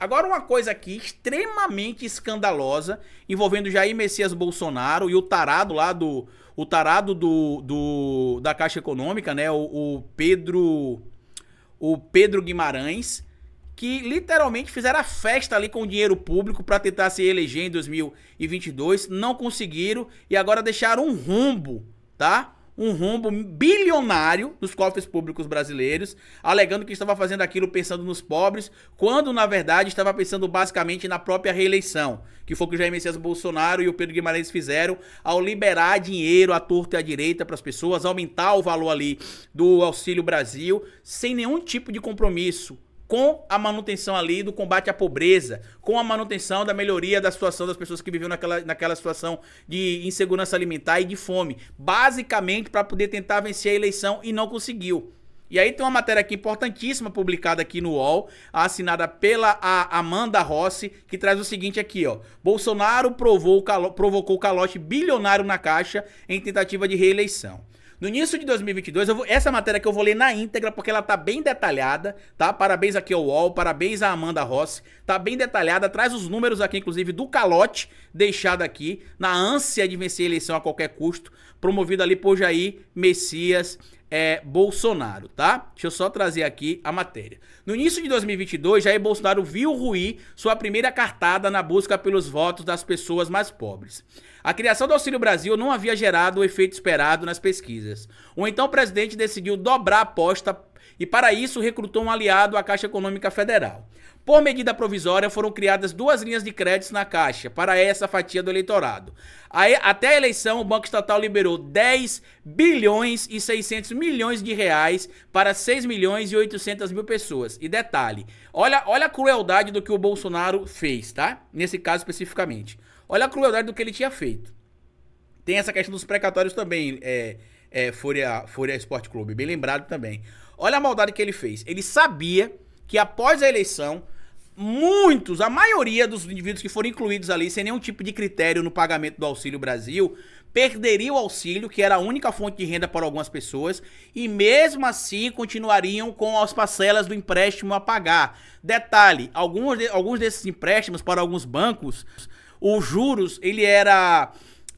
Agora uma coisa aqui extremamente escandalosa envolvendo Jair Messias Bolsonaro e o tarado lá do o tarado do, do da Caixa Econômica, né, o, o Pedro o Pedro Guimarães, que literalmente fizeram a festa ali com dinheiro público para tentar se eleger em 2022, não conseguiram e agora deixaram um rombo, tá? um rombo bilionário nos cofres públicos brasileiros, alegando que estava fazendo aquilo pensando nos pobres, quando na verdade estava pensando basicamente na própria reeleição, que foi o que o Jair Messias Bolsonaro e o Pedro Guimarães fizeram ao liberar dinheiro à torta e à direita para as pessoas, aumentar o valor ali do Auxílio Brasil, sem nenhum tipo de compromisso com a manutenção ali do combate à pobreza, com a manutenção da melhoria da situação das pessoas que viviam naquela, naquela situação de insegurança alimentar e de fome, basicamente para poder tentar vencer a eleição e não conseguiu. E aí tem uma matéria aqui importantíssima publicada aqui no UOL, assinada pela Amanda Rossi, que traz o seguinte aqui, ó. Bolsonaro provou, calo, provocou calote bilionário na Caixa em tentativa de reeleição. No início de 2022, vou, essa matéria que eu vou ler na íntegra, porque ela tá bem detalhada, tá? Parabéns aqui ao UOL, parabéns à Amanda Rossi. Tá bem detalhada, traz os números aqui, inclusive, do calote deixado aqui, na ânsia de vencer a eleição a qualquer custo, promovido ali por Jair Messias é, Bolsonaro, tá? Deixa eu só trazer aqui a matéria. No início de 2022, Jair Bolsonaro viu ruir sua primeira cartada na busca pelos votos das pessoas mais pobres. A criação do Auxílio Brasil não havia gerado o efeito esperado nas pesquisas. O então presidente decidiu dobrar a aposta e, para isso, recrutou um aliado à Caixa Econômica Federal. Por medida provisória, foram criadas duas linhas de créditos na Caixa para essa fatia do eleitorado. Até a eleição, o Banco Estatal liberou 10 bilhões e 600 milhões de reais para 6 milhões e 800 mil pessoas. E detalhe, olha, olha a crueldade do que o Bolsonaro fez, tá? Nesse caso especificamente. Olha a crueldade do que ele tinha feito. Tem essa questão dos precatórios também, é, é, Fúria, Esporte Clube, bem lembrado também. Olha a maldade que ele fez. Ele sabia que após a eleição, muitos, a maioria dos indivíduos que foram incluídos ali, sem nenhum tipo de critério no pagamento do Auxílio Brasil, perderia o auxílio, que era a única fonte de renda para algumas pessoas, e mesmo assim continuariam com as parcelas do empréstimo a pagar. Detalhe: alguns, de, alguns desses empréstimos para alguns bancos os juros, ele era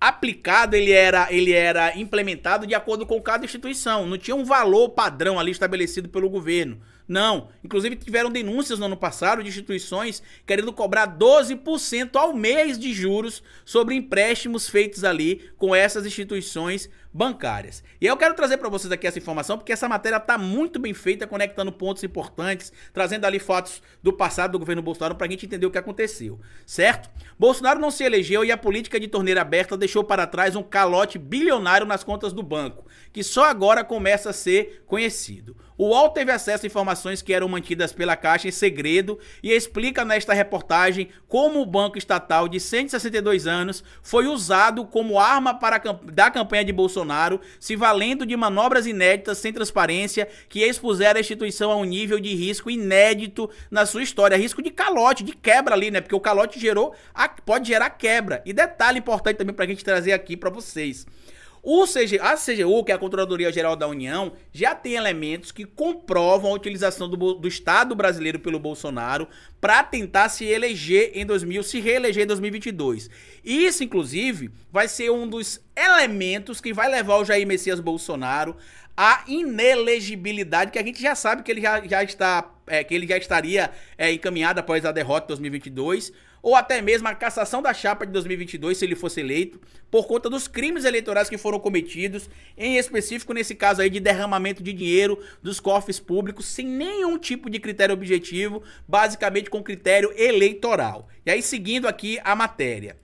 aplicado, ele era, ele era implementado de acordo com cada instituição. Não tinha um valor padrão ali estabelecido pelo governo. Não. Inclusive tiveram denúncias no ano passado de instituições querendo cobrar 12% ao mês de juros sobre empréstimos feitos ali com essas instituições bancárias. E eu quero trazer para vocês aqui essa informação porque essa matéria está muito bem feita, conectando pontos importantes, trazendo ali fatos do passado do governo Bolsonaro para a gente entender o que aconteceu, certo? Bolsonaro não se elegeu e a política de torneira aberta deixou para trás um calote bilionário nas contas do banco, que só agora começa a ser conhecido. O UOL teve acesso a informações que eram mantidas pela Caixa em segredo e explica nesta reportagem como o banco estatal de 162 anos foi usado como arma para da campanha de Bolsonaro Bolsonaro, se valendo de manobras inéditas sem transparência que expuseram a instituição a um nível de risco inédito na sua história, risco de calote, de quebra ali, né? Porque o calote gerou, a, pode gerar quebra. E detalhe importante também para a gente trazer aqui para vocês. O CG, a CGU, que é a Controladoria Geral da União, já tem elementos que comprovam a utilização do, do Estado brasileiro pelo Bolsonaro para tentar se eleger em 2000, se reeleger em 2022. Isso, inclusive, vai ser um dos elementos que vai levar o Jair Messias Bolsonaro à inelegibilidade, que a gente já sabe que ele já, já está, é, que ele já estaria é, encaminhado após a derrota em 2022 ou até mesmo a cassação da chapa de 2022, se ele fosse eleito, por conta dos crimes eleitorais que foram cometidos, em específico nesse caso aí de derramamento de dinheiro dos cofres públicos sem nenhum tipo de critério objetivo, basicamente com critério eleitoral. E aí seguindo aqui a matéria.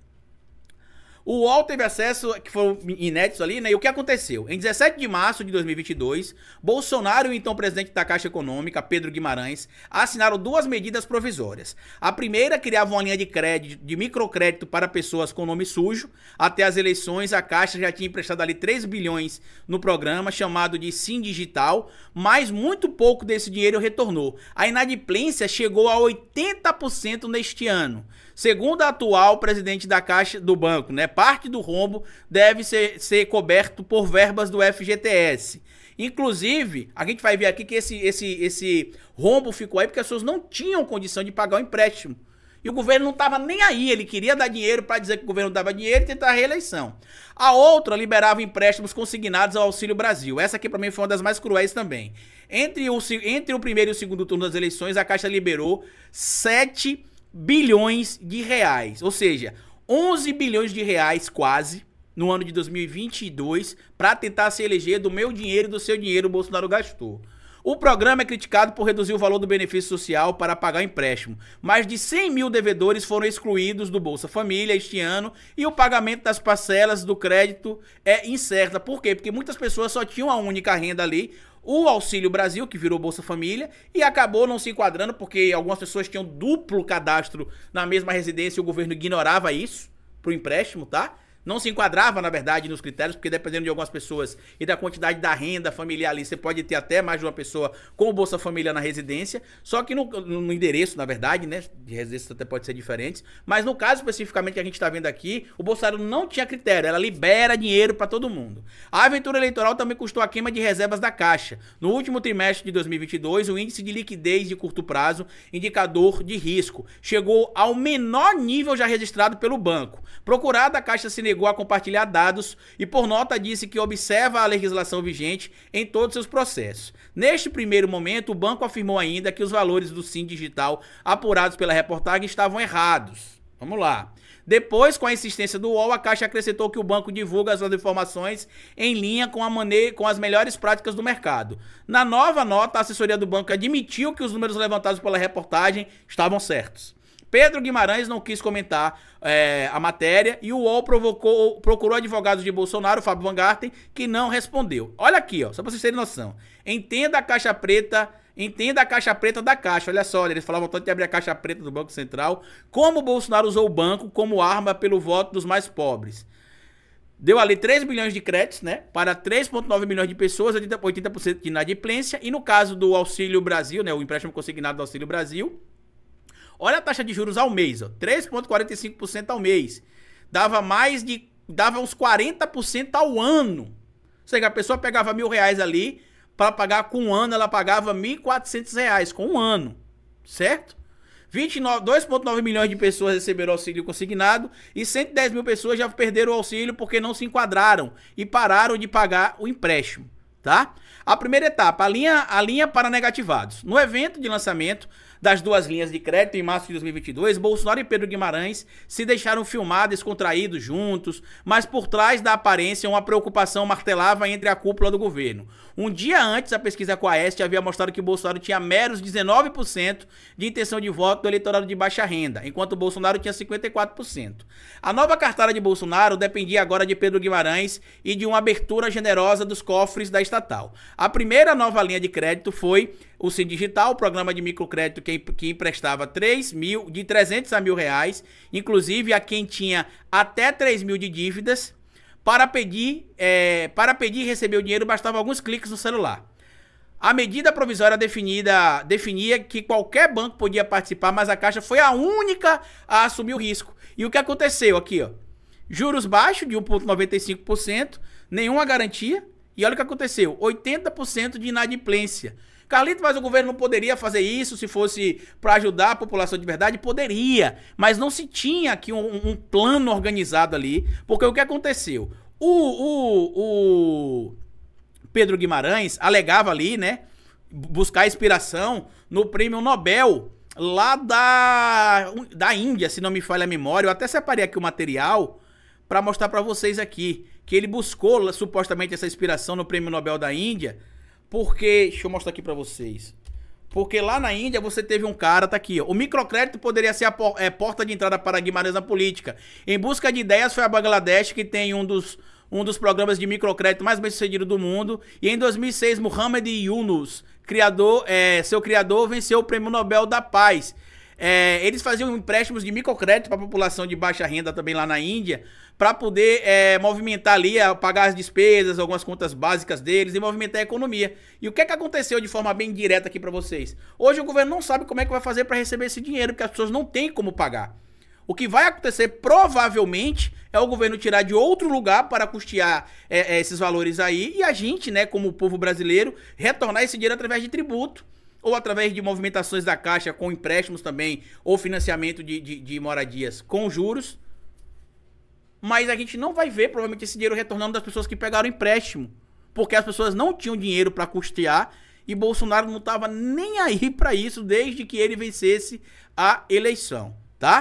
O UOL teve acesso, que foram inéditos ali, né? E o que aconteceu? Em 17 de março de 2022, Bolsonaro e o então presidente da Caixa Econômica, Pedro Guimarães, assinaram duas medidas provisórias. A primeira criava uma linha de crédito, de microcrédito para pessoas com nome sujo. Até as eleições, a Caixa já tinha emprestado ali 3 bilhões no programa, chamado de Sim Digital, mas muito pouco desse dinheiro retornou. A inadimplência chegou a 80% neste ano. Segundo a atual presidente da Caixa do Banco, né, parte do rombo deve ser, ser coberto por verbas do FGTS. Inclusive, a gente vai ver aqui que esse, esse, esse rombo ficou aí porque as pessoas não tinham condição de pagar o empréstimo. E o governo não estava nem aí, ele queria dar dinheiro para dizer que o governo dava dinheiro e tentar a reeleição. A outra liberava empréstimos consignados ao Auxílio Brasil. Essa aqui para mim foi uma das mais cruéis também. Entre o, entre o primeiro e o segundo turno das eleições, a Caixa liberou sete bilhões de reais. Ou seja, 11 bilhões de reais quase no ano de 2022 para tentar se eleger do meu dinheiro e do seu dinheiro o Bolsonaro gastou. O programa é criticado por reduzir o valor do benefício social para pagar o empréstimo. Mais de 100 mil devedores foram excluídos do Bolsa Família este ano e o pagamento das parcelas do crédito é incerta. Por quê? Porque muitas pessoas só tinham a única renda ali o Auxílio Brasil, que virou Bolsa Família, e acabou não se enquadrando porque algumas pessoas tinham duplo cadastro na mesma residência e o governo ignorava isso pro empréstimo, tá? não se enquadrava, na verdade, nos critérios, porque dependendo de algumas pessoas e da quantidade da renda familiar ali, você pode ter até mais de uma pessoa com o Bolsa Família na residência, só que no, no endereço, na verdade, né, de residência até pode ser diferente, mas no caso especificamente que a gente está vendo aqui, o Bolsonaro não tinha critério, ela libera dinheiro para todo mundo. A aventura eleitoral também custou a queima de reservas da Caixa. No último trimestre de 2022, o índice de liquidez de curto prazo, indicador de risco, chegou ao menor nível já registrado pelo banco. Procurada a Caixa Cine negou a compartilhar dados e, por nota, disse que observa a legislação vigente em todos seus processos. Neste primeiro momento, o banco afirmou ainda que os valores do SIM digital apurados pela reportagem estavam errados. Vamos lá. Depois, com a insistência do UOL, a Caixa acrescentou que o banco divulga as informações em linha com, maneira, com, as melhores práticas do mercado. Na nova nota, a assessoria do banco admitiu que os números levantados pela reportagem estavam certos. Pedro Guimarães não quis comentar é, a matéria e o UOL provocou, procurou advogados de Bolsonaro, Fábio Van Garten, que não respondeu. Olha aqui, ó, só pra vocês terem noção. Entenda a caixa preta, entenda a caixa preta da caixa. Olha só, eles falavam tanto de abrir a caixa preta do Banco Central, como Bolsonaro usou o banco como arma pelo voto dos mais pobres. Deu ali 3 bilhões de créditos, né? Para 3,9 milhões de pessoas, 80% de inadimplência. E no caso do Auxílio Brasil, né? O empréstimo consignado do Auxílio Brasil, Olha a taxa de juros ao mês, ó, 3,45% ao mês. Dava mais de. dava uns 40% ao ano. Ou seja, a pessoa pegava mil reais ali, para pagar com um ano, ela pagava 1.400 reais com um ano, certo? 2,9 milhões de pessoas receberam auxílio consignado e 110 mil pessoas já perderam o auxílio porque não se enquadraram e pararam de pagar o empréstimo, tá? A primeira etapa, a linha, a linha para negativados. No evento de lançamento das duas linhas de crédito em março de 2022, Bolsonaro e Pedro Guimarães se deixaram filmados contraídos juntos, mas por trás da aparência uma preocupação martelava entre a cúpula do governo. Um dia antes, a pesquisa Quaest havia mostrado que Bolsonaro tinha meros 19% de intenção de voto do eleitorado de baixa renda, enquanto Bolsonaro tinha 54%. A nova cartada de Bolsonaro dependia agora de Pedro Guimarães e de uma abertura generosa dos cofres da estatal. A primeira nova linha de crédito foi o Sim Digital, o programa de microcrédito que, que emprestava 3 mil, de 300 a mil reais, inclusive a quem tinha até 3 mil de dívidas, para pedir, é, para pedir e receber o dinheiro bastava alguns cliques no celular. A medida provisória definida definia que qualquer banco podia participar, mas a Caixa foi a única a assumir o risco. E o que aconteceu aqui, ó? Juros baixos de 1.95%, nenhuma garantia, e olha o que aconteceu: 80% de inadimplência. Carlito, mas o governo não poderia fazer isso se fosse para ajudar a população de verdade? Poderia, mas não se tinha aqui um, um plano organizado ali, porque o que aconteceu? O, o, o Pedro Guimarães alegava ali, né? Buscar inspiração no prêmio Nobel lá da, da Índia, se não me falha a memória. Eu até separei aqui o material para mostrar para vocês aqui que ele buscou supostamente essa inspiração no Prêmio Nobel da Índia, porque, deixa eu mostrar aqui para vocês. Porque lá na Índia você teve um cara, tá aqui, ó. O microcrédito poderia ser a por, é, porta de entrada para Guimarães na política. Em busca de ideias foi a Bangladesh que tem um dos, um dos programas de microcrédito mais bem sucedido do mundo. E em 2006, Muhammad Yunus, criador, é, seu criador, venceu o Prêmio Nobel da Paz. É, eles faziam empréstimos de microcrédito para a população de baixa renda também lá na Índia, para poder é, movimentar ali, pagar as despesas, algumas contas básicas deles e movimentar a economia. E o que é que aconteceu de forma bem direta aqui para vocês? Hoje o governo não sabe como é que vai fazer para receber esse dinheiro, porque as pessoas não têm como pagar. O que vai acontecer provavelmente é o governo tirar de outro lugar para custear é, é esses valores aí e a gente, né, como povo brasileiro, retornar esse dinheiro através de tributo ou através de movimentações da Caixa com empréstimos também, ou financiamento de, de, de moradias com juros. Mas a gente não vai ver, provavelmente, esse dinheiro retornando das pessoas que pegaram empréstimo. Porque as pessoas não tinham dinheiro para custear e Bolsonaro não estava nem aí para isso desde que ele vencesse a eleição.